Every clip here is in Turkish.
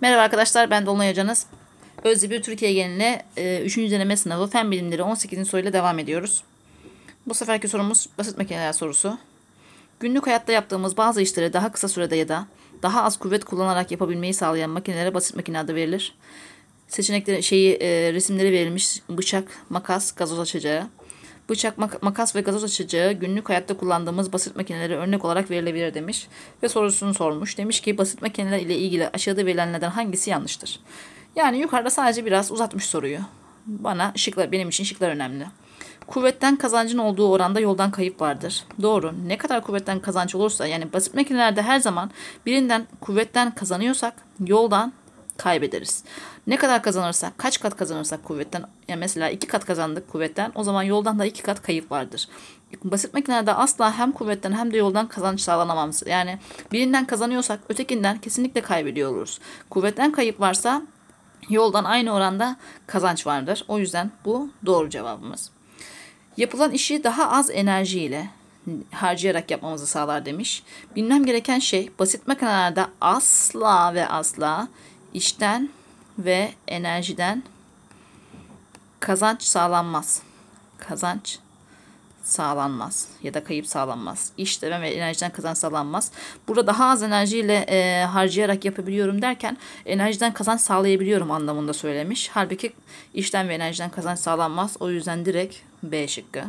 Merhaba arkadaşlar ben Dolunay Hocanız. Özlü bir Türkiye geneline e, 3. deneme sınavı fen bilimleri 18. soruyla devam ediyoruz. Bu seferki sorumuz basit makineler sorusu. Günlük hayatta yaptığımız bazı işleri daha kısa sürede ya da daha az kuvvet kullanarak yapabilmeyi sağlayan makinelere basit makine adı verilir. Seçenekleri şeyi e, resimleri verilmiş bıçak, makas, gazoz açacağı, Bıçak, makas ve gazoz açacağı günlük hayatta kullandığımız basit makineleri örnek olarak verilebilir demiş ve sorusunu sormuş. Demiş ki basit makineler ile ilgili aşağıda verilenlerden hangisi yanlıştır? Yani yukarıda sadece biraz uzatmış soruyu. Bana şıklar benim için şıklar önemli. Kuvvetten kazancın olduğu oranda yoldan kayıp vardır. Doğru. Ne kadar kuvvetten kazanç olursa yani basit makinelerde her zaman birinden kuvvetten kazanıyorsak yoldan kaybederiz. Ne kadar kazanırsak, kaç kat kazanırsak kuvvetten, yani mesela iki kat kazandık kuvvetten, o zaman yoldan da iki kat kayıp vardır. Basit makinelerde asla hem kuvvetten hem de yoldan kazanç sağlanamamız. Yani birinden kazanıyorsak ötekinden kesinlikle kaybediyor oluruz. Kuvvetten kayıp varsa yoldan aynı oranda kazanç vardır. O yüzden bu doğru cevabımız. Yapılan işi daha az enerjiyle harcayarak yapmamızı sağlar demiş. Bilmem gereken şey basit makinelerde asla ve asla işten ve enerjiden kazanç sağlanmaz. Kazanç sağlanmaz ya da kayıp sağlanmaz. İş ve enerjiden kazanç sağlanmaz. Burada daha az enerjiyle e, harcayarak yapabiliyorum derken enerjiden kazanç sağlayabiliyorum anlamında söylemiş. Halbuki işten ve enerjiden kazanç sağlanmaz. O yüzden direkt B şıkkı.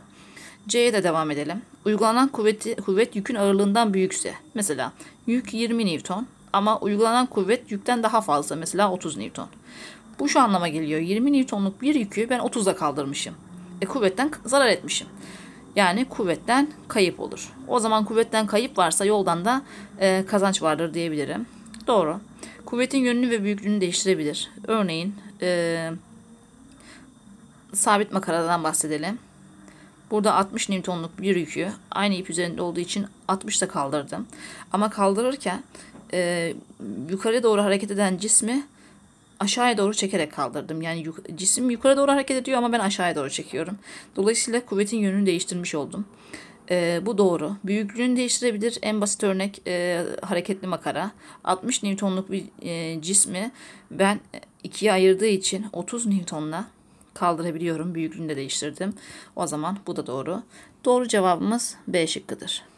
C'ye de devam edelim. Uygulanan kuvveti, kuvvet yükün ağırlığından büyükse. Mesela yük 20 Newton ama uygulanan kuvvet yükten daha fazla mesela 30 Newton. Bu şu anlama geliyor 20 Newton'luk bir yükü ben 30'da kaldırmışım. E, kuvvetten zarar etmişim. Yani kuvvetten kayıp olur. O zaman kuvvetten kayıp varsa yoldan da e, kazanç vardır diyebilirim. Doğru. Kuvvetin yönünü ve büyüklüğünü değiştirebilir. Örneğin e, sabit makaradan bahsedelim. Burada 60 Newton'luk bir yükü aynı ip üzerinde olduğu için 60 kaldırdım. Ama kaldırırken e, yukarı doğru hareket eden cismi aşağıya doğru çekerek kaldırdım. Yani yuk- cisim yukarı doğru hareket ediyor ama ben aşağıya doğru çekiyorum. Dolayısıyla kuvvetin yönünü değiştirmiş oldum. E, bu doğru. Büyüklüğünü değiştirebilir. En basit örnek e, hareketli makara. 60 Newton'luk bir e, cismi ben ikiye ayırdığı için 30 Newton'la kaldırabiliyorum. Büyüklüğünü de değiştirdim. O zaman bu da doğru. Doğru cevabımız B şıkkıdır.